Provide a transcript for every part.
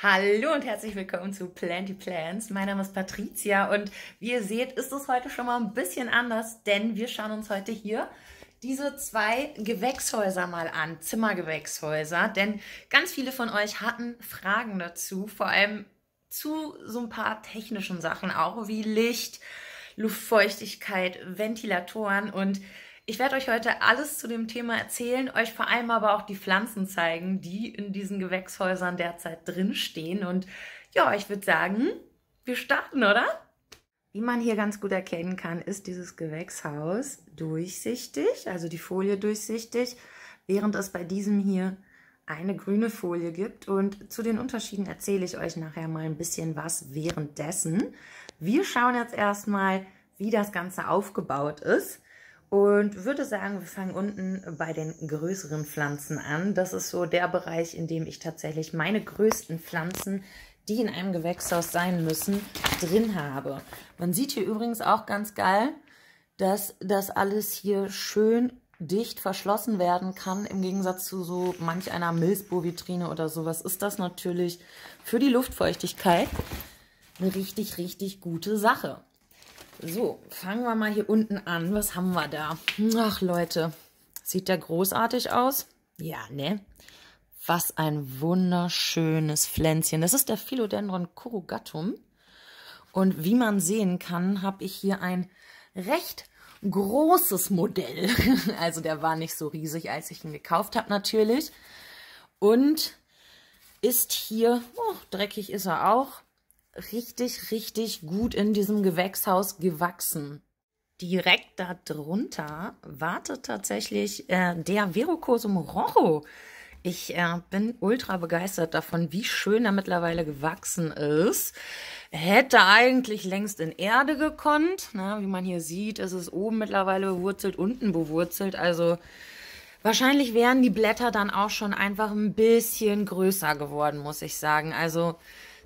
Hallo und herzlich willkommen zu Plenty Plans. Mein Name ist Patricia und wie ihr seht, ist es heute schon mal ein bisschen anders, denn wir schauen uns heute hier diese zwei Gewächshäuser mal an, Zimmergewächshäuser, denn ganz viele von euch hatten Fragen dazu, vor allem zu so ein paar technischen Sachen auch, wie Licht, Luftfeuchtigkeit, Ventilatoren und ich werde euch heute alles zu dem Thema erzählen, euch vor allem aber auch die Pflanzen zeigen, die in diesen Gewächshäusern derzeit drinstehen. Und ja, ich würde sagen, wir starten, oder? Wie man hier ganz gut erkennen kann, ist dieses Gewächshaus durchsichtig, also die Folie durchsichtig, während es bei diesem hier eine grüne Folie gibt. Und zu den Unterschieden erzähle ich euch nachher mal ein bisschen was währenddessen. Wir schauen jetzt erstmal, wie das Ganze aufgebaut ist. Und würde sagen, wir fangen unten bei den größeren Pflanzen an. Das ist so der Bereich, in dem ich tatsächlich meine größten Pflanzen, die in einem Gewächshaus sein müssen, drin habe. Man sieht hier übrigens auch ganz geil, dass das alles hier schön dicht verschlossen werden kann, im Gegensatz zu so manch einer Milchbovitrine oder sowas, ist das natürlich für die Luftfeuchtigkeit eine richtig, richtig gute Sache. So, fangen wir mal hier unten an. Was haben wir da? Ach Leute, sieht der großartig aus? Ja, ne? Was ein wunderschönes Pflänzchen. Das ist der Philodendron corrugatum. Und wie man sehen kann, habe ich hier ein recht großes Modell. Also der war nicht so riesig, als ich ihn gekauft habe natürlich. Und ist hier, oh, dreckig ist er auch, richtig, richtig gut in diesem Gewächshaus gewachsen. Direkt darunter wartet tatsächlich äh, der Verocosum Rojo. Ich äh, bin ultra begeistert davon, wie schön er mittlerweile gewachsen ist. Hätte eigentlich längst in Erde gekonnt. Na, ne? wie man hier sieht, ist es oben mittlerweile bewurzelt, unten bewurzelt. Also wahrscheinlich wären die Blätter dann auch schon einfach ein bisschen größer geworden, muss ich sagen. Also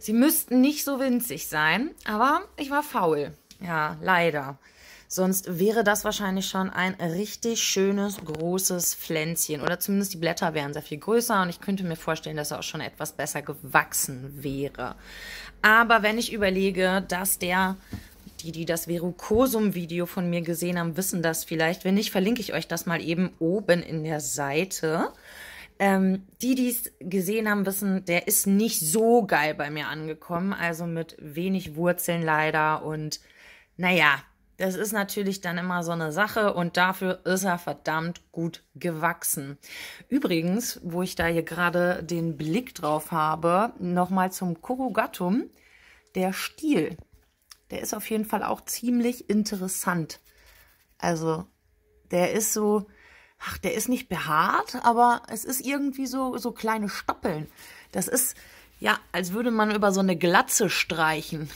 Sie müssten nicht so winzig sein, aber ich war faul. Ja, leider. Sonst wäre das wahrscheinlich schon ein richtig schönes, großes Pflänzchen. Oder zumindest die Blätter wären sehr viel größer und ich könnte mir vorstellen, dass er auch schon etwas besser gewachsen wäre. Aber wenn ich überlege, dass der, die, die das Verrucosum-Video von mir gesehen haben, wissen das vielleicht. Wenn nicht, verlinke ich euch das mal eben oben in der Seite. Ähm, die, die es gesehen haben, wissen, der ist nicht so geil bei mir angekommen. Also mit wenig Wurzeln leider. Und naja, das ist natürlich dann immer so eine Sache und dafür ist er verdammt gut gewachsen. Übrigens, wo ich da hier gerade den Blick drauf habe, nochmal zum Kurugatum. Der Stiel, der ist auf jeden Fall auch ziemlich interessant. Also, der ist so, ach, der ist nicht behaart, aber es ist irgendwie so, so kleine Stoppeln. Das ist, ja, als würde man über so eine Glatze streichen.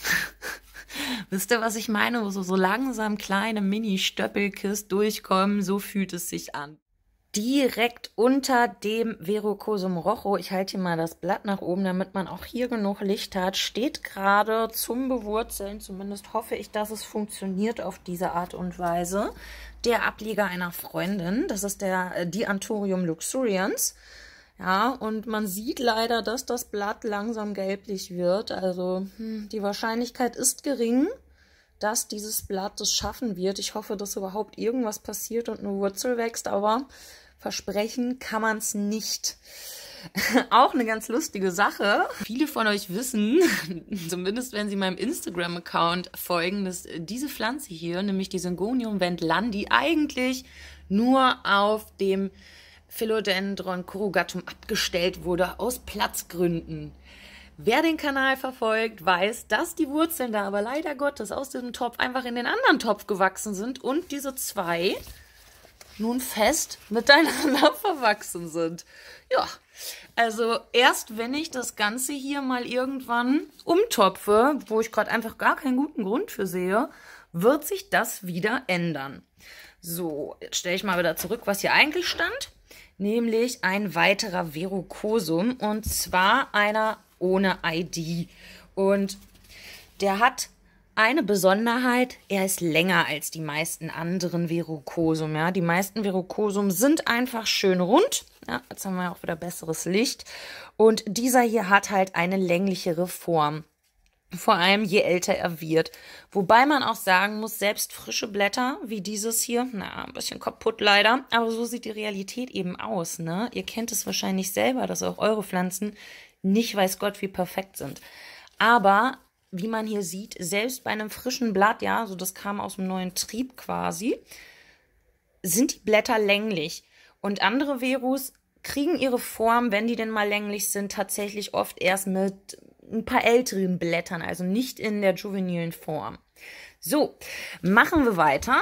Wisst ihr, was ich meine? so, so langsam kleine Mini-Stöppelkiss durchkommen, so fühlt es sich an direkt unter dem Verrucosum rojo. Ich halte hier mal das Blatt nach oben, damit man auch hier genug Licht hat. Steht gerade zum Bewurzeln, zumindest hoffe ich, dass es funktioniert auf diese Art und Weise. Der Ableger einer Freundin, das ist der äh, Dianthurium luxurians. Ja, und man sieht leider, dass das Blatt langsam gelblich wird. Also hm, die Wahrscheinlichkeit ist gering, dass dieses Blatt es schaffen wird. Ich hoffe, dass überhaupt irgendwas passiert und eine Wurzel wächst, aber versprechen kann man es nicht. Auch eine ganz lustige Sache. Viele von euch wissen, zumindest wenn sie meinem Instagram-Account folgen, dass diese Pflanze hier, nämlich die Syngonium wendlandi, eigentlich nur auf dem Philodendron Corugatum abgestellt wurde aus Platzgründen. Wer den Kanal verfolgt, weiß, dass die Wurzeln da aber leider Gottes aus diesem Topf einfach in den anderen Topf gewachsen sind und diese zwei nun fest miteinander verwachsen sind. Ja, also erst wenn ich das Ganze hier mal irgendwann umtopfe, wo ich gerade einfach gar keinen guten Grund für sehe, wird sich das wieder ändern. So, jetzt stelle ich mal wieder zurück, was hier eigentlich stand, nämlich ein weiterer Verrucosum und zwar einer ohne ID. Und der hat eine Besonderheit, er ist länger als die meisten anderen Verrucosum. Ja. Die meisten Verrucosum sind einfach schön rund. Ja, jetzt haben wir auch wieder besseres Licht. Und dieser hier hat halt eine länglichere Form. Vor allem je älter er wird. Wobei man auch sagen muss, selbst frische Blätter wie dieses hier, na, ein bisschen kaputt leider, aber so sieht die Realität eben aus. Ne? Ihr kennt es wahrscheinlich selber, dass auch eure Pflanzen nicht weiß Gott wie perfekt sind. Aber wie man hier sieht, selbst bei einem frischen Blatt, ja, so das kam aus dem neuen Trieb quasi, sind die Blätter länglich. Und andere Verus kriegen ihre Form, wenn die denn mal länglich sind, tatsächlich oft erst mit ein paar älteren Blättern, also nicht in der juvenilen Form. So, machen wir weiter.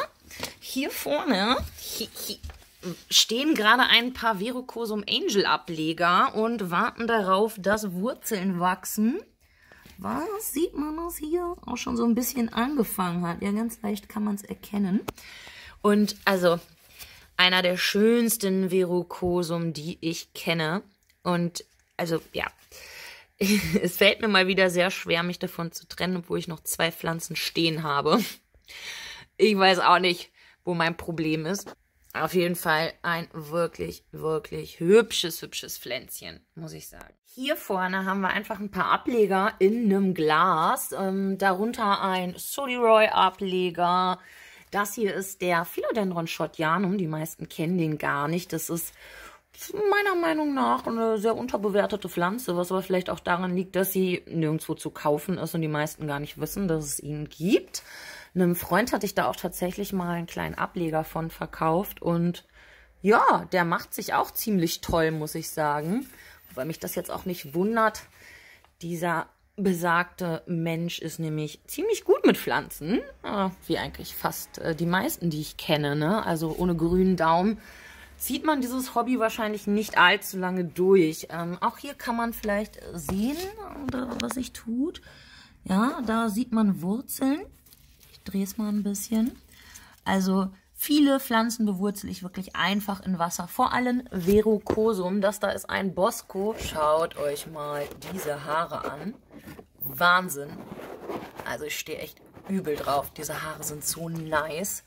Hier vorne hier, hier, stehen gerade ein paar Verocosum Angel Ableger und warten darauf, dass Wurzeln wachsen was sieht man das hier, auch schon so ein bisschen angefangen hat. Ja, ganz leicht kann man es erkennen. Und also einer der schönsten Verrucosum, die ich kenne. Und also ja, es fällt mir mal wieder sehr schwer, mich davon zu trennen, obwohl ich noch zwei Pflanzen stehen habe. Ich weiß auch nicht, wo mein Problem ist. Auf jeden Fall ein wirklich, wirklich hübsches, hübsches Pflänzchen, muss ich sagen. Hier vorne haben wir einfach ein paar Ableger in einem Glas. Ähm, darunter ein Soliroy-Ableger. Das hier ist der Philodendron Schottianum. Die meisten kennen den gar nicht. Das ist meiner Meinung nach eine sehr unterbewertete Pflanze, was aber vielleicht auch daran liegt, dass sie nirgendwo zu kaufen ist und die meisten gar nicht wissen, dass es ihn gibt. Einem Freund hatte ich da auch tatsächlich mal einen kleinen Ableger von verkauft und ja, der macht sich auch ziemlich toll, muss ich sagen. Wobei mich das jetzt auch nicht wundert. Dieser besagte Mensch ist nämlich ziemlich gut mit Pflanzen, äh, wie eigentlich fast äh, die meisten, die ich kenne. Ne? Also ohne grünen Daumen zieht man dieses Hobby wahrscheinlich nicht allzu lange durch. Ähm, auch hier kann man vielleicht sehen, was sich tut. Ja, da sieht man Wurzeln drehe es mal ein bisschen. Also viele Pflanzen bewurzel ich wirklich einfach in Wasser. Vor allem Verrucosum. Das da ist ein Bosco. Schaut euch mal diese Haare an. Wahnsinn. Also ich stehe echt übel drauf. Diese Haare sind so nice.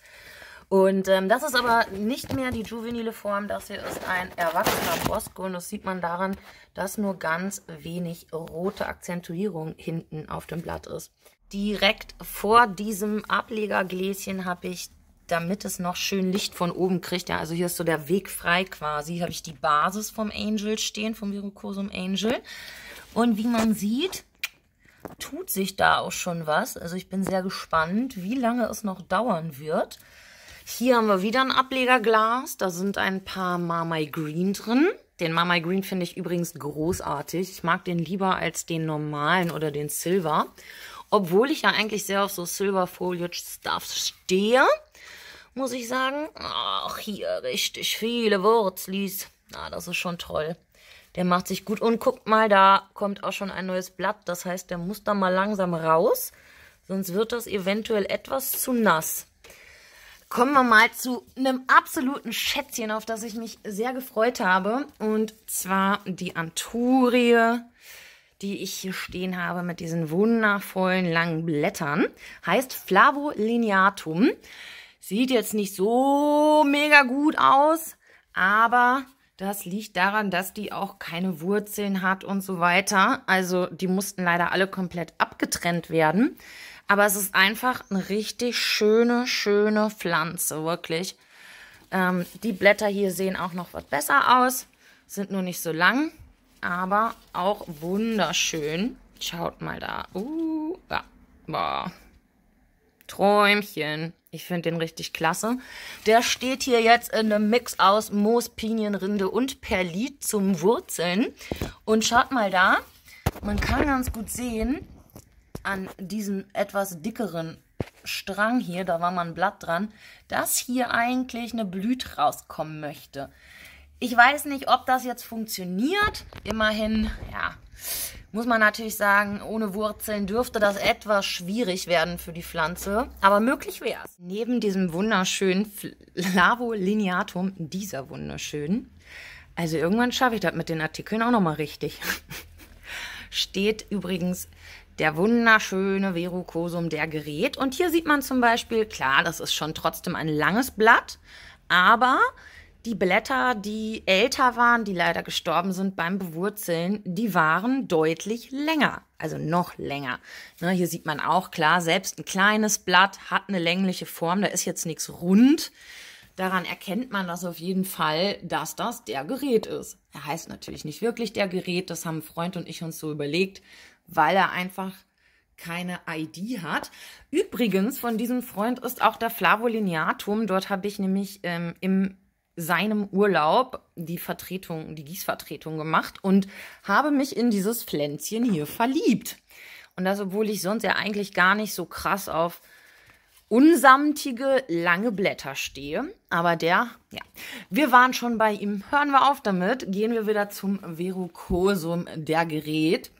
Und ähm, das ist aber nicht mehr die juvenile Form. Das hier ist ein erwachsener Bosco. Und das sieht man daran, dass nur ganz wenig rote Akzentuierung hinten auf dem Blatt ist direkt vor diesem Ablegergläschen habe ich, damit es noch schön Licht von oben kriegt, ja, also hier ist so der Weg frei quasi, habe ich die Basis vom Angel stehen, vom Virukosum Angel. Und wie man sieht, tut sich da auch schon was. Also ich bin sehr gespannt, wie lange es noch dauern wird. Hier haben wir wieder ein Ablegerglas. Da sind ein paar Marmai Green drin. Den Marmai Green finde ich übrigens großartig. Ich mag den lieber als den normalen oder den Silver. Obwohl ich ja eigentlich sehr auf so Silver Foliage Stuffs stehe, muss ich sagen. Ach, hier richtig viele Wurzlis. Na, das ist schon toll. Der macht sich gut. Und guckt mal, da kommt auch schon ein neues Blatt. Das heißt, der muss da mal langsam raus. Sonst wird das eventuell etwas zu nass. Kommen wir mal zu einem absoluten Schätzchen, auf das ich mich sehr gefreut habe. Und zwar die Anturie die ich hier stehen habe mit diesen wundervollen langen Blättern. Heißt Flavolineatum. Sieht jetzt nicht so mega gut aus, aber das liegt daran, dass die auch keine Wurzeln hat und so weiter. Also die mussten leider alle komplett abgetrennt werden. Aber es ist einfach eine richtig schöne, schöne Pflanze, wirklich. Ähm, die Blätter hier sehen auch noch was besser aus, sind nur nicht so lang aber auch wunderschön. Schaut mal da. Uh, ja. Boah. Träumchen. Ich finde den richtig klasse. Der steht hier jetzt in einem Mix aus Moos, Pinienrinde und Perlit zum Wurzeln. Und schaut mal da. Man kann ganz gut sehen, an diesem etwas dickeren Strang hier, da war mal ein Blatt dran, dass hier eigentlich eine Blüte rauskommen möchte. Ich weiß nicht, ob das jetzt funktioniert. Immerhin, ja, muss man natürlich sagen, ohne Wurzeln dürfte das etwas schwierig werden für die Pflanze, aber möglich wäre es. Neben diesem wunderschönen Flavo dieser wunderschönen, also irgendwann schaffe ich das mit den Artikeln auch nochmal richtig, steht übrigens der wunderschöne Verrucosum, der gerät. Und hier sieht man zum Beispiel, klar, das ist schon trotzdem ein langes Blatt, aber die Blätter, die älter waren, die leider gestorben sind beim Bewurzeln, die waren deutlich länger, also noch länger. Ne, hier sieht man auch klar, selbst ein kleines Blatt hat eine längliche Form, da ist jetzt nichts rund. Daran erkennt man das auf jeden Fall, dass das der Gerät ist. Er heißt natürlich nicht wirklich der Gerät, das haben Freund und ich uns so überlegt, weil er einfach keine ID hat. Übrigens, von diesem Freund ist auch der Flavolineatum. Dort habe ich nämlich ähm, im seinem Urlaub die Vertretung, die Gießvertretung gemacht und habe mich in dieses Pflänzchen hier verliebt. Und das, obwohl ich sonst ja eigentlich gar nicht so krass auf unsamtige, lange Blätter stehe. Aber der, ja, wir waren schon bei ihm. Hören wir auf damit. Gehen wir wieder zum Verrucosum der Gerät.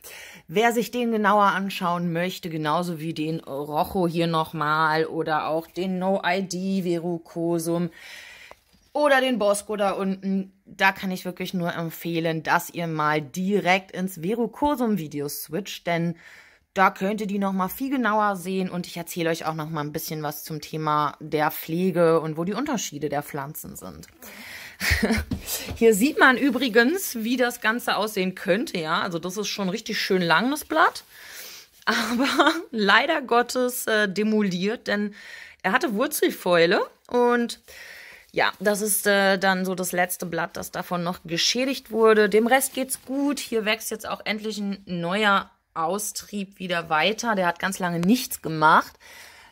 Wer sich den genauer anschauen möchte, genauso wie den Rocho hier nochmal oder auch den No-ID Verrucosum, oder den Bosco da unten. Da kann ich wirklich nur empfehlen, dass ihr mal direkt ins Verucosum-Video switcht, denn da könnt ihr die nochmal viel genauer sehen und ich erzähle euch auch nochmal ein bisschen was zum Thema der Pflege und wo die Unterschiede der Pflanzen sind. Hier sieht man übrigens, wie das Ganze aussehen könnte, ja. Also das ist schon richtig schön langes Blatt. Aber leider Gottes äh, demoliert, denn er hatte Wurzelfäule und ja, das ist äh, dann so das letzte Blatt, das davon noch geschädigt wurde. Dem Rest geht's gut. Hier wächst jetzt auch endlich ein neuer Austrieb wieder weiter. Der hat ganz lange nichts gemacht.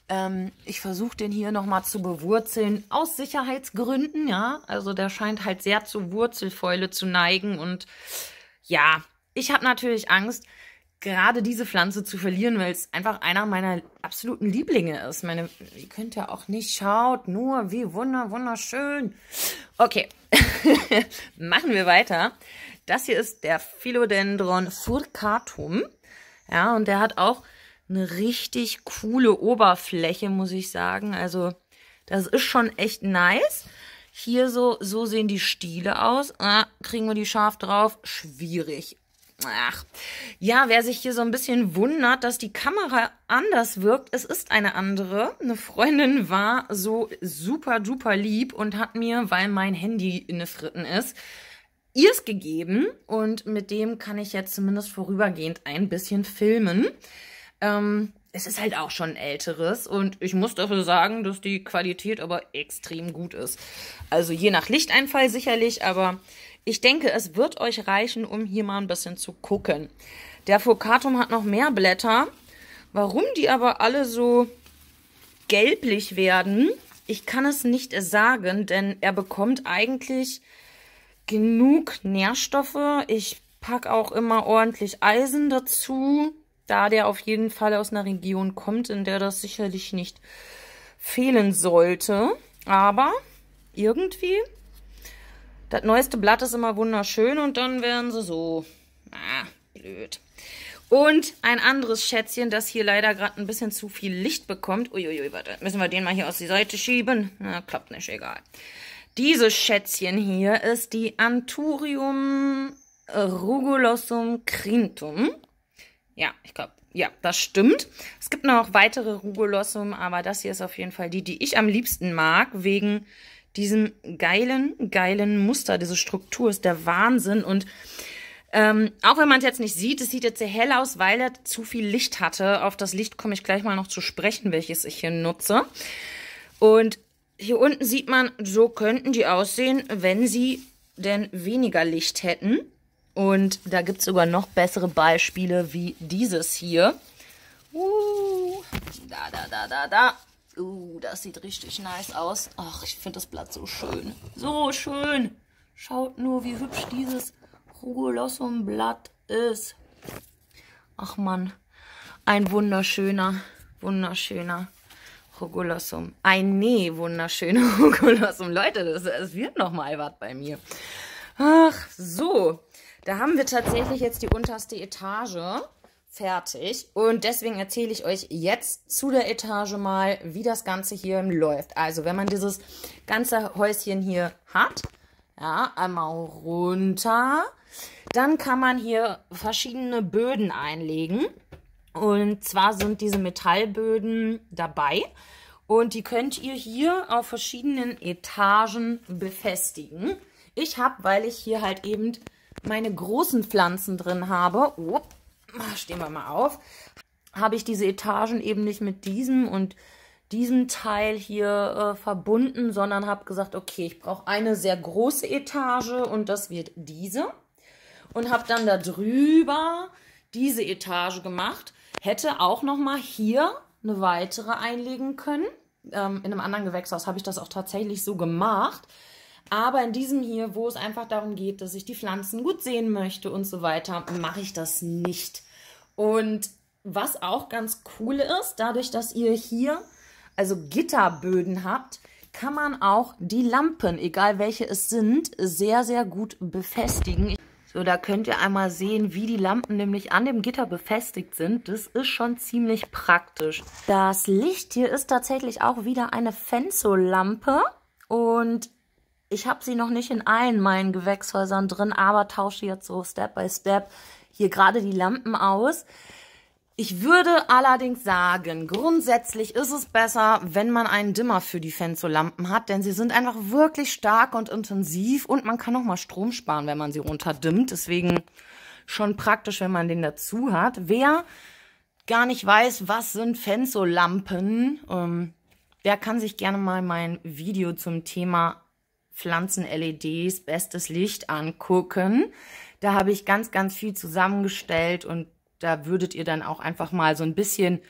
Ähm, ich versuche den hier nochmal zu bewurzeln, aus Sicherheitsgründen, ja. Also der scheint halt sehr zu Wurzelfäule zu neigen. Und ja, ich habe natürlich Angst, gerade diese Pflanze zu verlieren, weil es einfach einer meiner absoluten Lieblinge ist. Meine, ihr könnt ja auch nicht, schaut nur, wie wunder, wunderschön. Okay, machen wir weiter. Das hier ist der Philodendron furcatum. Ja, und der hat auch eine richtig coole Oberfläche, muss ich sagen. Also, das ist schon echt nice. Hier so, so sehen die Stiele aus. Ah, kriegen wir die scharf drauf? Schwierig. Ach. Ja, wer sich hier so ein bisschen wundert, dass die Kamera anders wirkt, es ist eine andere. Eine Freundin war so super duper lieb und hat mir, weil mein Handy in den Fritten ist, ihrs gegeben und mit dem kann ich jetzt zumindest vorübergehend ein bisschen filmen. Ähm, es ist halt auch schon älteres und ich muss dafür sagen, dass die Qualität aber extrem gut ist. Also je nach Lichteinfall sicherlich, aber ich denke, es wird euch reichen, um hier mal ein bisschen zu gucken. Der Focatum hat noch mehr Blätter. Warum die aber alle so gelblich werden, ich kann es nicht sagen, denn er bekommt eigentlich genug Nährstoffe. Ich packe auch immer ordentlich Eisen dazu, da der auf jeden Fall aus einer Region kommt, in der das sicherlich nicht fehlen sollte. Aber irgendwie das neueste Blatt ist immer wunderschön und dann werden sie so. Ah, blöd. Und ein anderes Schätzchen, das hier leider gerade ein bisschen zu viel Licht bekommt. Uiuiui, warte, müssen wir den mal hier aus die Seite schieben? Na, klappt nicht, egal. Dieses Schätzchen hier ist die Anturium rugulosum crintum. Ja, ich glaube, ja, das stimmt. Es gibt noch weitere Rugulosum, aber das hier ist auf jeden Fall die, die ich am liebsten mag, wegen diesem geilen, geilen Muster, diese Struktur ist der Wahnsinn. Und ähm, auch wenn man es jetzt nicht sieht, es sieht jetzt sehr hell aus, weil er zu viel Licht hatte. Auf das Licht komme ich gleich mal noch zu sprechen, welches ich hier nutze. Und hier unten sieht man, so könnten die aussehen, wenn sie denn weniger Licht hätten. Und da gibt es sogar noch bessere Beispiele wie dieses hier. Uh, da, da, da, da, da. Uh, das sieht richtig nice aus. Ach, ich finde das Blatt so schön. So schön. Schaut nur, wie hübsch dieses Rugolossum-Blatt ist. Ach man, ein wunderschöner, wunderschöner Rugolossum. Ein nee, wunderschöner Rugolossum. Leute, das, das wird nochmal was bei mir. Ach, so. Da haben wir tatsächlich jetzt die unterste Etage fertig. Und deswegen erzähle ich euch jetzt zu der Etage mal, wie das Ganze hier läuft. Also wenn man dieses ganze Häuschen hier hat, ja, einmal runter, dann kann man hier verschiedene Böden einlegen. Und zwar sind diese Metallböden dabei. Und die könnt ihr hier auf verschiedenen Etagen befestigen. Ich habe, weil ich hier halt eben meine großen Pflanzen drin habe, op, Ah, stehen wir mal auf, habe ich diese Etagen eben nicht mit diesem und diesem Teil hier äh, verbunden, sondern habe gesagt, okay, ich brauche eine sehr große Etage und das wird diese. Und habe dann darüber diese Etage gemacht. Hätte auch nochmal hier eine weitere einlegen können. Ähm, in einem anderen Gewächshaus habe ich das auch tatsächlich so gemacht. Aber in diesem hier, wo es einfach darum geht, dass ich die Pflanzen gut sehen möchte und so weiter, mache ich das nicht. Und was auch ganz cool ist, dadurch, dass ihr hier also Gitterböden habt, kann man auch die Lampen, egal welche es sind, sehr, sehr gut befestigen. So, da könnt ihr einmal sehen, wie die Lampen nämlich an dem Gitter befestigt sind. Das ist schon ziemlich praktisch. Das Licht hier ist tatsächlich auch wieder eine Fenzo-Lampe und ich habe sie noch nicht in allen meinen Gewächshäusern drin, aber tausche jetzt so Step by Step hier gerade die Lampen aus. Ich würde allerdings sagen, grundsätzlich ist es besser, wenn man einen Dimmer für die Fenzolampen hat, denn sie sind einfach wirklich stark und intensiv und man kann auch mal Strom sparen, wenn man sie runterdimmt. Deswegen schon praktisch, wenn man den dazu hat. Wer gar nicht weiß, was sind Fenzolampen, ähm, der kann sich gerne mal mein Video zum Thema Pflanzen-LEDs, bestes Licht angucken. Da habe ich ganz, ganz viel zusammengestellt und da würdet ihr dann auch einfach mal so ein bisschen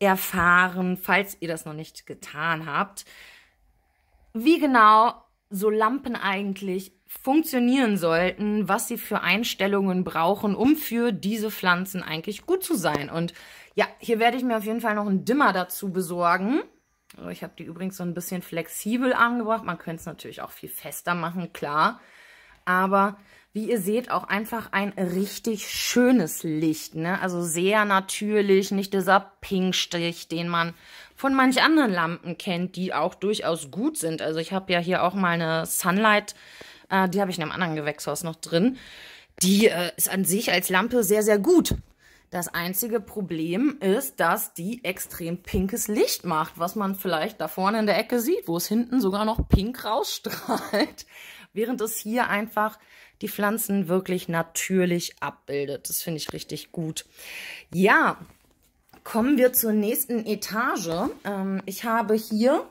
erfahren, falls ihr das noch nicht getan habt, wie genau so Lampen eigentlich funktionieren sollten, was sie für Einstellungen brauchen, um für diese Pflanzen eigentlich gut zu sein. Und ja, hier werde ich mir auf jeden Fall noch einen Dimmer dazu besorgen. Ich habe die übrigens so ein bisschen flexibel angebracht. Man könnte es natürlich auch viel fester machen, klar. Aber wie ihr seht, auch einfach ein richtig schönes Licht. Ne? Also sehr natürlich, nicht dieser Pinkstich, den man von manch anderen Lampen kennt, die auch durchaus gut sind. Also ich habe ja hier auch mal eine Sunlight, äh, die habe ich in einem anderen Gewächshaus noch drin. Die äh, ist an sich als Lampe sehr, sehr gut. Das einzige Problem ist, dass die extrem pinkes Licht macht, was man vielleicht da vorne in der Ecke sieht, wo es hinten sogar noch pink rausstrahlt, während es hier einfach die Pflanzen wirklich natürlich abbildet. Das finde ich richtig gut. Ja, kommen wir zur nächsten Etage. Ähm, ich habe hier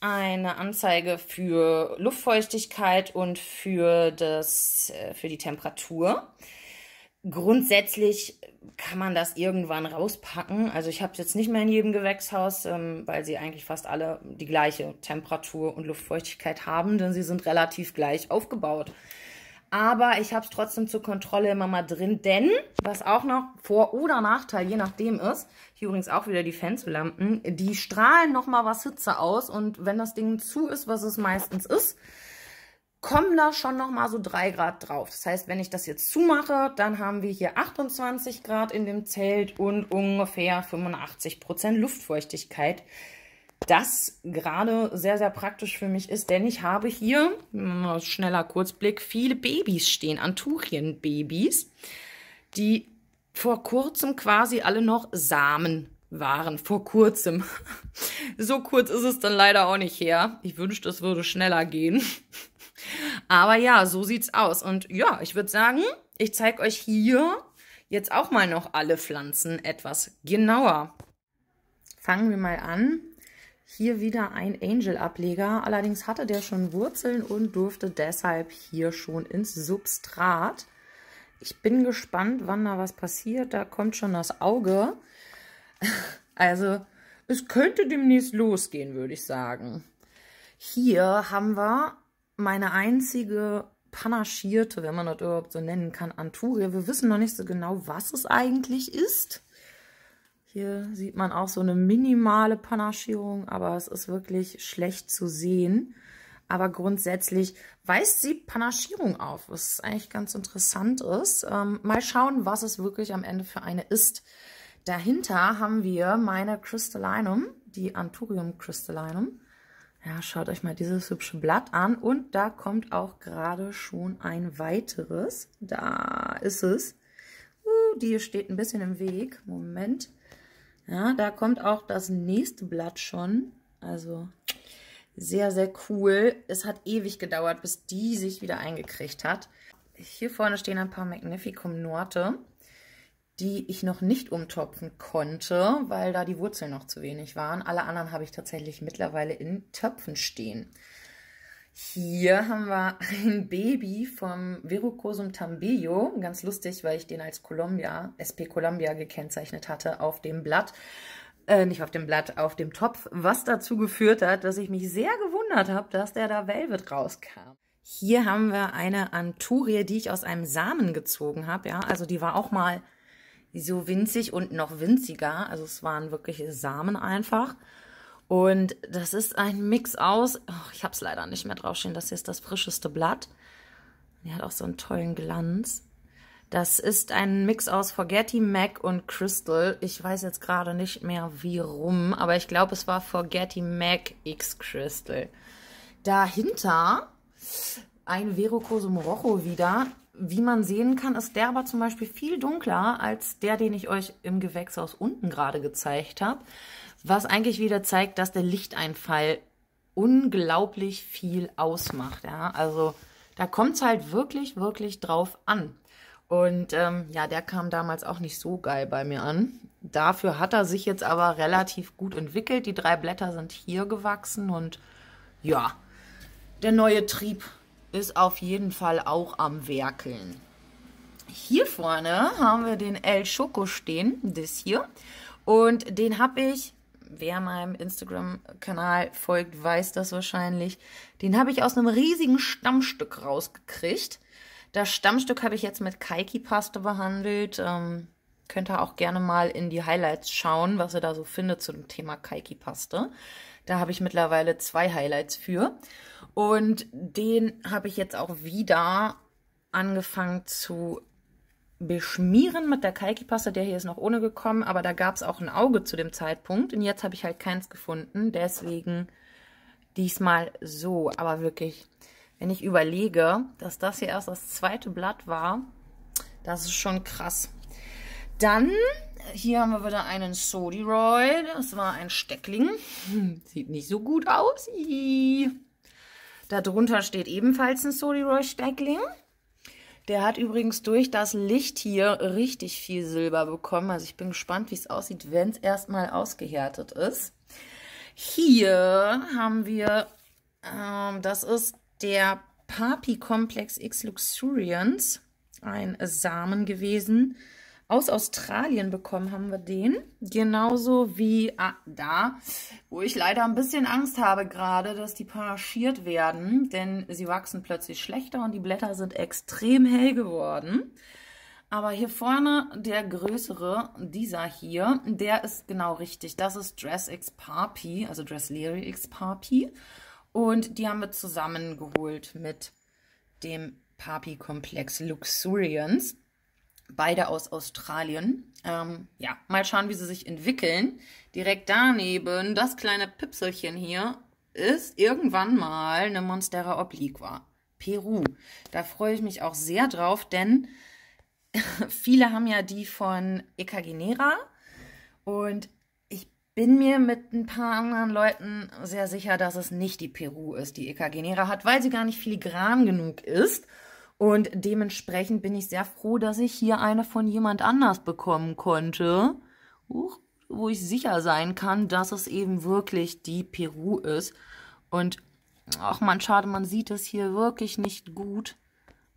eine Anzeige für Luftfeuchtigkeit und für, das, äh, für die Temperatur. Grundsätzlich kann man das irgendwann rauspacken. Also ich habe es jetzt nicht mehr in jedem Gewächshaus, ähm, weil sie eigentlich fast alle die gleiche Temperatur und Luftfeuchtigkeit haben, denn sie sind relativ gleich aufgebaut aber ich habe es trotzdem zur Kontrolle immer mal drin, denn was auch noch Vor- oder Nachteil, je nachdem ist, hier übrigens auch wieder die Fensterlampen, die strahlen nochmal was Hitze aus und wenn das Ding zu ist, was es meistens ist, kommen da schon nochmal so drei Grad drauf. Das heißt, wenn ich das jetzt zumache, dann haben wir hier 28 Grad in dem Zelt und ungefähr 85 Prozent Luftfeuchtigkeit das gerade sehr, sehr praktisch für mich ist, denn ich habe hier, schneller Kurzblick, viele Babys stehen, Anturienbabys, die vor kurzem quasi alle noch Samen waren. Vor kurzem. So kurz ist es dann leider auch nicht her. Ich wünschte, es würde schneller gehen. Aber ja, so sieht's aus. Und ja, ich würde sagen, ich zeige euch hier jetzt auch mal noch alle Pflanzen etwas genauer. Fangen wir mal an hier wieder ein Angel-Ableger. Allerdings hatte der schon Wurzeln und durfte deshalb hier schon ins Substrat. Ich bin gespannt, wann da was passiert. Da kommt schon das Auge. Also, es könnte demnächst losgehen, würde ich sagen. Hier haben wir meine einzige panaschierte, wenn man das überhaupt so nennen kann, Anturia. Wir wissen noch nicht so genau, was es eigentlich ist. Hier sieht man auch so eine minimale Panaschierung, aber es ist wirklich schlecht zu sehen. Aber grundsätzlich weist sie Panaschierung auf, was eigentlich ganz interessant ist. Ähm, mal schauen, was es wirklich am Ende für eine ist. Dahinter haben wir meine Crystallinum, die Anturium Crystallinum. Ja, schaut euch mal dieses hübsche Blatt an. Und da kommt auch gerade schon ein weiteres. Da ist es. Uh, die steht ein bisschen im Weg. Moment. Ja, da kommt auch das nächste Blatt schon. Also sehr, sehr cool. Es hat ewig gedauert, bis die sich wieder eingekriegt hat. Hier vorne stehen ein paar Magnificum Norte, die ich noch nicht umtopfen konnte, weil da die Wurzeln noch zu wenig waren. Alle anderen habe ich tatsächlich mittlerweile in Töpfen stehen. Hier haben wir ein Baby vom Verrucosum tambillo. Ganz lustig, weil ich den als Columbia, SP Columbia gekennzeichnet hatte auf dem Blatt. Äh, nicht auf dem Blatt, auf dem Topf, was dazu geführt hat, dass ich mich sehr gewundert habe, dass der da Velvet rauskam. Hier haben wir eine Anturie, die ich aus einem Samen gezogen habe. Ja, also die war auch mal so winzig und noch winziger. Also es waren wirklich Samen einfach. Und das ist ein Mix aus, oh, ich habe es leider nicht mehr draufstehen, das hier ist das frischeste Blatt. Die hat auch so einen tollen Glanz. Das ist ein Mix aus Forgetti, Mac und Crystal. Ich weiß jetzt gerade nicht mehr wie rum, aber ich glaube, es war Forgetti, Mac X Crystal. Dahinter ein Verocoso Morocco wieder. Wie man sehen kann, ist der aber zum Beispiel viel dunkler als der, den ich euch im Gewächshaus unten gerade gezeigt habe. Was eigentlich wieder zeigt, dass der Lichteinfall unglaublich viel ausmacht. Ja? Also da kommt es halt wirklich, wirklich drauf an. Und ähm, ja, der kam damals auch nicht so geil bei mir an. Dafür hat er sich jetzt aber relativ gut entwickelt. Die drei Blätter sind hier gewachsen und ja, der neue Trieb ist auf jeden Fall auch am Werkeln. Hier vorne haben wir den El Choco stehen, das hier. Und den habe ich wer meinem Instagram-Kanal folgt, weiß das wahrscheinlich. Den habe ich aus einem riesigen Stammstück rausgekriegt. Das Stammstück habe ich jetzt mit Kaiki-Paste behandelt. Ähm, könnt ihr auch gerne mal in die Highlights schauen, was ihr da so findet zu dem Thema Kaiki-Paste. Da habe ich mittlerweile zwei Highlights für. Und den habe ich jetzt auch wieder angefangen zu beschmieren mit der Kalki-Paste. Der hier ist noch ohne gekommen, aber da gab es auch ein Auge zu dem Zeitpunkt. Und jetzt habe ich halt keins gefunden, deswegen diesmal so. Aber wirklich, wenn ich überlege, dass das hier erst das zweite Blatt war, das ist schon krass. Dann, hier haben wir wieder einen Sodiroy. Das war ein Steckling. Sieht nicht so gut aus. Darunter steht ebenfalls ein Sodiroy Steckling. Der hat übrigens durch das Licht hier richtig viel Silber bekommen. Also ich bin gespannt, wie es aussieht, wenn es erstmal ausgehärtet ist. Hier haben wir, ähm, das ist der Papi Complex X Luxurians, ein Samen gewesen. Aus Australien bekommen haben wir den. Genauso wie ah, da, wo ich leider ein bisschen Angst habe gerade, dass die paraschiert werden. Denn sie wachsen plötzlich schlechter und die Blätter sind extrem hell geworden. Aber hier vorne der größere, dieser hier, der ist genau richtig. Das ist Dress X Papi, also Dress Leary X Papi. Und die haben wir zusammengeholt mit dem Papi-Komplex Luxurians beide aus Australien. Ähm, ja, mal schauen, wie sie sich entwickeln. Direkt daneben, das kleine Pipselchen hier, ist irgendwann mal eine Monstera Obliqua. Peru. Da freue ich mich auch sehr drauf, denn viele haben ja die von Ekagenera und ich bin mir mit ein paar anderen Leuten sehr sicher, dass es nicht die Peru ist, die Ekagenera hat, weil sie gar nicht filigran genug ist und dementsprechend bin ich sehr froh, dass ich hier eine von jemand anders bekommen konnte. Huch, wo ich sicher sein kann, dass es eben wirklich die Peru ist. Und ach man, schade, man sieht es hier wirklich nicht gut.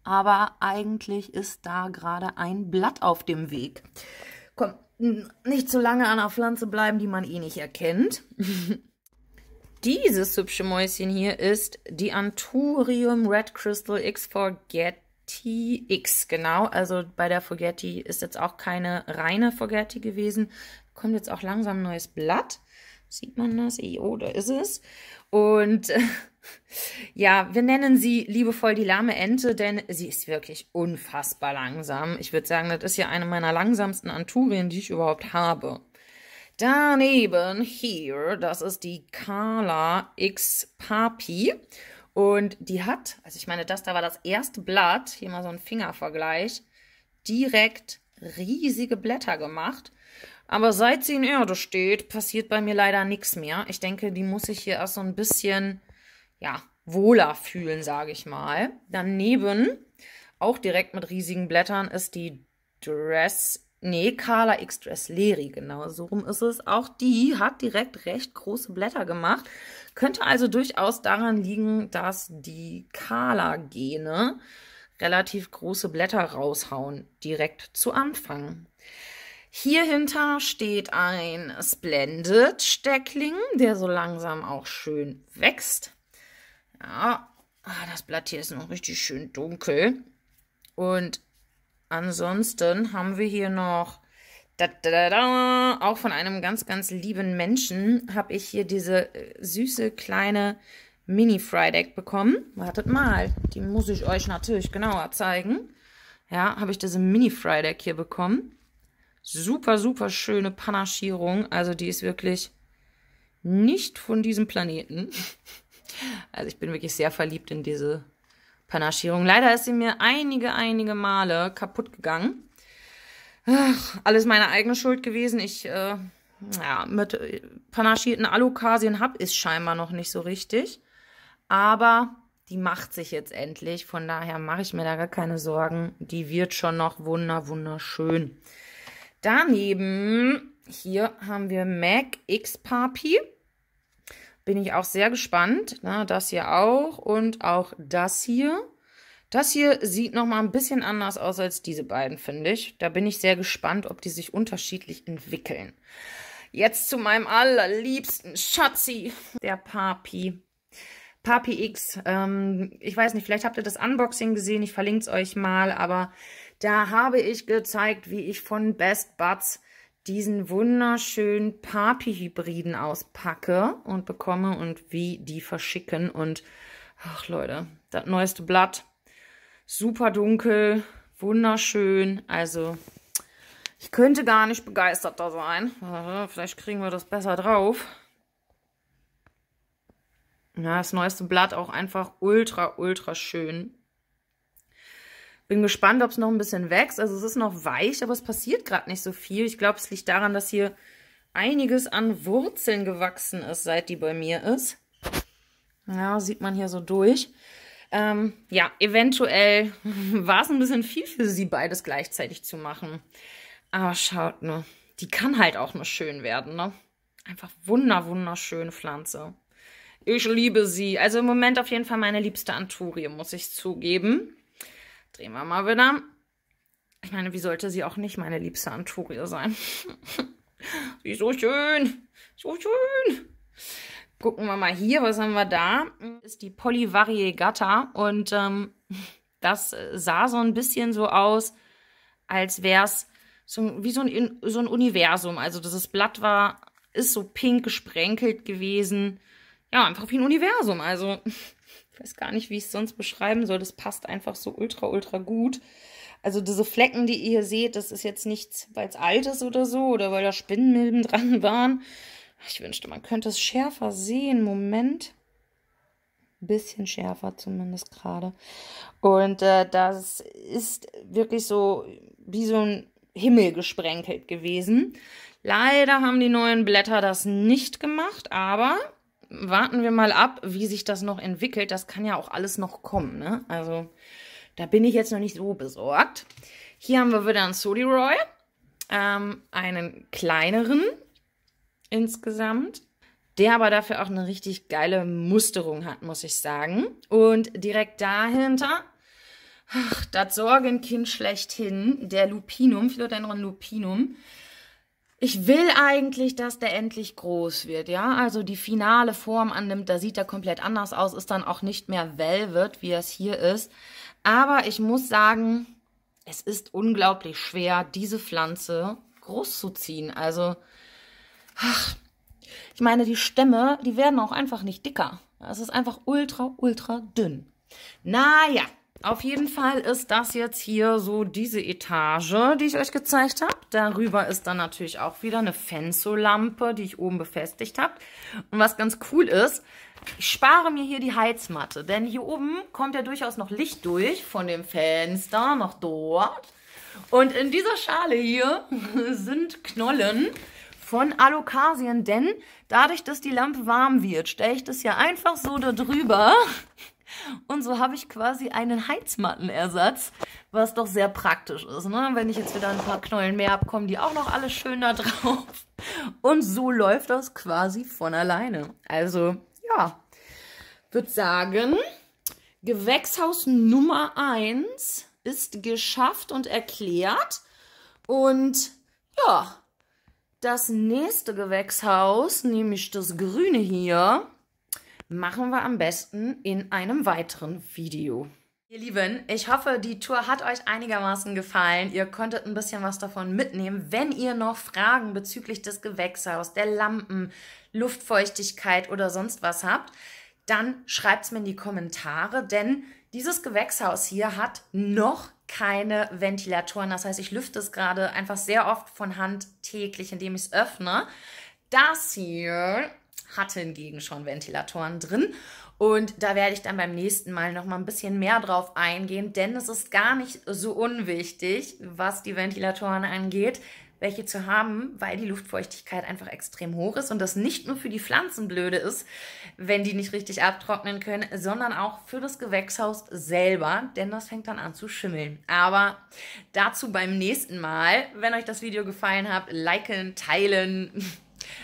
Aber eigentlich ist da gerade ein Blatt auf dem Weg. Komm, nicht zu lange an einer Pflanze bleiben, die man eh nicht erkennt. Dieses hübsche Mäuschen hier ist die Anturium Red Crystal X Forgetti X, genau. Also bei der Forgetti ist jetzt auch keine reine Forgetti gewesen. Kommt jetzt auch langsam ein neues Blatt. Sieht man das? Oh, da ist es. Und ja, wir nennen sie liebevoll die lahme Ente, denn sie ist wirklich unfassbar langsam. Ich würde sagen, das ist ja eine meiner langsamsten Anturien, die ich überhaupt habe. Daneben hier, das ist die Carla X Papi. Und die hat, also ich meine, das da war das erste Blatt, hier mal so ein Fingervergleich, direkt riesige Blätter gemacht. Aber seit sie in Erde steht, passiert bei mir leider nichts mehr. Ich denke, die muss ich hier erst so ein bisschen, ja, wohler fühlen, sage ich mal. Daneben, auch direkt mit riesigen Blättern, ist die Dress Nee, Carla X Dress Leri, genau so rum ist es. Auch die hat direkt recht große Blätter gemacht. Könnte also durchaus daran liegen, dass die Carla-Gene relativ große Blätter raushauen, direkt zu Anfang. Hier hinter steht ein Splendid Steckling, der so langsam auch schön wächst. Ja, ah, das Blatt hier ist noch richtig schön dunkel. Und Ansonsten haben wir hier noch, da, da, da, auch von einem ganz, ganz lieben Menschen, habe ich hier diese äh, süße kleine Mini-Fried Egg bekommen. Wartet mal, die muss ich euch natürlich genauer zeigen. Ja, habe ich diese Mini-Fried Egg hier bekommen. Super, super schöne Panaschierung. Also die ist wirklich nicht von diesem Planeten. Also ich bin wirklich sehr verliebt in diese Panaschierung. Leider ist sie mir einige, einige Male kaputt gegangen. Ach, alles meine eigene Schuld gewesen. Ich, äh, ja, mit äh, panaschierten Alucasien habe ich scheinbar noch nicht so richtig. Aber die macht sich jetzt endlich. Von daher mache ich mir da gar keine Sorgen. Die wird schon noch wunder, wunderschön. Daneben, hier haben wir MAC X Papi. Bin ich auch sehr gespannt. Na, das hier auch und auch das hier. Das hier sieht nochmal ein bisschen anders aus als diese beiden, finde ich. Da bin ich sehr gespannt, ob die sich unterschiedlich entwickeln. Jetzt zu meinem allerliebsten Schatzi, der Papi. Papi X, ähm, ich weiß nicht, vielleicht habt ihr das Unboxing gesehen, ich verlinke es euch mal, aber da habe ich gezeigt, wie ich von Best Buds diesen wunderschönen Papi-Hybriden auspacke und bekomme und wie die verschicken. Und ach Leute, das neueste Blatt, super dunkel, wunderschön. Also ich könnte gar nicht begeisterter sein. Vielleicht kriegen wir das besser drauf. Ja, das neueste Blatt auch einfach ultra, ultra schön. Bin gespannt, ob es noch ein bisschen wächst. Also es ist noch weich, aber es passiert gerade nicht so viel. Ich glaube, es liegt daran, dass hier einiges an Wurzeln gewachsen ist, seit die bei mir ist. Ja, sieht man hier so durch. Ähm, ja, eventuell war es ein bisschen viel für sie, beides gleichzeitig zu machen. Aber schaut nur, ne, die kann halt auch nur schön werden, ne? Einfach wunder, wunderschöne Pflanze. Ich liebe sie. Also im Moment auf jeden Fall meine liebste Anturie, muss ich zugeben. Drehen wir mal wieder. Ich meine, wie sollte sie auch nicht meine liebste Anturia sein? sie ist so schön. So schön. Gucken wir mal hier, was haben wir da? Das ist die Polyvariegata und ähm, das sah so ein bisschen so aus, als wäre es so, wie so ein, so ein Universum. Also das Blatt war, ist so pink gesprenkelt gewesen. Ja, einfach wie ein Universum. Also ich weiß gar nicht, wie ich es sonst beschreiben soll. Das passt einfach so ultra, ultra gut. Also diese Flecken, die ihr hier seht, das ist jetzt nichts, weil es alt ist oder so oder weil da Spinnenmilben dran waren. Ich wünschte, man könnte es schärfer sehen. Moment. Bisschen schärfer zumindest gerade. Und äh, das ist wirklich so wie so ein Himmel gesprenkelt gewesen. Leider haben die neuen Blätter das nicht gemacht, aber warten wir mal ab, wie sich das noch entwickelt. Das kann ja auch alles noch kommen, ne? Also, da bin ich jetzt noch nicht so besorgt. Hier haben wir wieder einen Soliroy, ähm, einen kleineren insgesamt, der aber dafür auch eine richtig geile Musterung hat, muss ich sagen. Und direkt dahinter, ach, das Sorgenkind schlechthin, der Lupinum, Philodendron Lupinum ich will eigentlich, dass der endlich groß wird, ja. Also die finale Form annimmt, da sieht er komplett anders aus, ist dann auch nicht mehr Velvet, wie es hier ist. Aber ich muss sagen, es ist unglaublich schwer, diese Pflanze groß zu ziehen. Also, ach, ich meine, die Stämme, die werden auch einfach nicht dicker. Es ist einfach ultra, ultra dünn. Naja, auf jeden Fall ist das jetzt hier so diese Etage, die ich euch gezeigt habe. Darüber ist dann natürlich auch wieder eine Fenzolampe, die ich oben befestigt habe. Und was ganz cool ist, ich spare mir hier die Heizmatte, denn hier oben kommt ja durchaus noch Licht durch von dem Fenster, noch dort. Und in dieser Schale hier sind Knollen von Alokasien, denn dadurch, dass die Lampe warm wird, stelle ich das ja einfach so da drüber und so habe ich quasi einen Heizmattenersatz, was doch sehr praktisch ist. Ne? Wenn ich jetzt wieder ein paar Knollen mehr habe, kommen die auch noch alle schön da drauf. Und so läuft das quasi von alleine. Also, ja, würde sagen, Gewächshaus Nummer 1 ist geschafft und erklärt. Und ja, das nächste Gewächshaus, nämlich das grüne hier, machen wir am besten in einem weiteren Video. Ihr Lieben, ich hoffe, die Tour hat euch einigermaßen gefallen. Ihr konntet ein bisschen was davon mitnehmen. Wenn ihr noch Fragen bezüglich des Gewächshaus, der Lampen, Luftfeuchtigkeit oder sonst was habt, dann schreibt es mir in die Kommentare, denn dieses Gewächshaus hier hat noch keine Ventilatoren. Das heißt, ich lüfte es gerade einfach sehr oft von Hand täglich, indem ich es öffne. Das hier hatte hingegen schon Ventilatoren drin. Und da werde ich dann beim nächsten Mal noch mal ein bisschen mehr drauf eingehen, denn es ist gar nicht so unwichtig, was die Ventilatoren angeht, welche zu haben, weil die Luftfeuchtigkeit einfach extrem hoch ist und das nicht nur für die Pflanzen blöde ist, wenn die nicht richtig abtrocknen können, sondern auch für das Gewächshaus selber, denn das fängt dann an zu schimmeln. Aber dazu beim nächsten Mal. Wenn euch das Video gefallen hat, liken, teilen,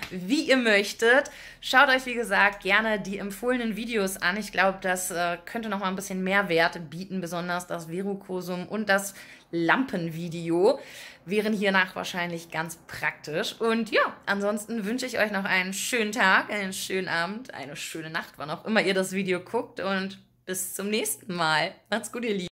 wie ihr möchtet. Schaut euch, wie gesagt, gerne die empfohlenen Videos an. Ich glaube, das äh, könnte noch mal ein bisschen mehr Wert bieten, besonders das Verukosum und das Lampenvideo wären hiernach wahrscheinlich ganz praktisch. Und ja, ansonsten wünsche ich euch noch einen schönen Tag, einen schönen Abend, eine schöne Nacht, wann auch immer ihr das Video guckt und bis zum nächsten Mal. Macht's gut, ihr Lieben.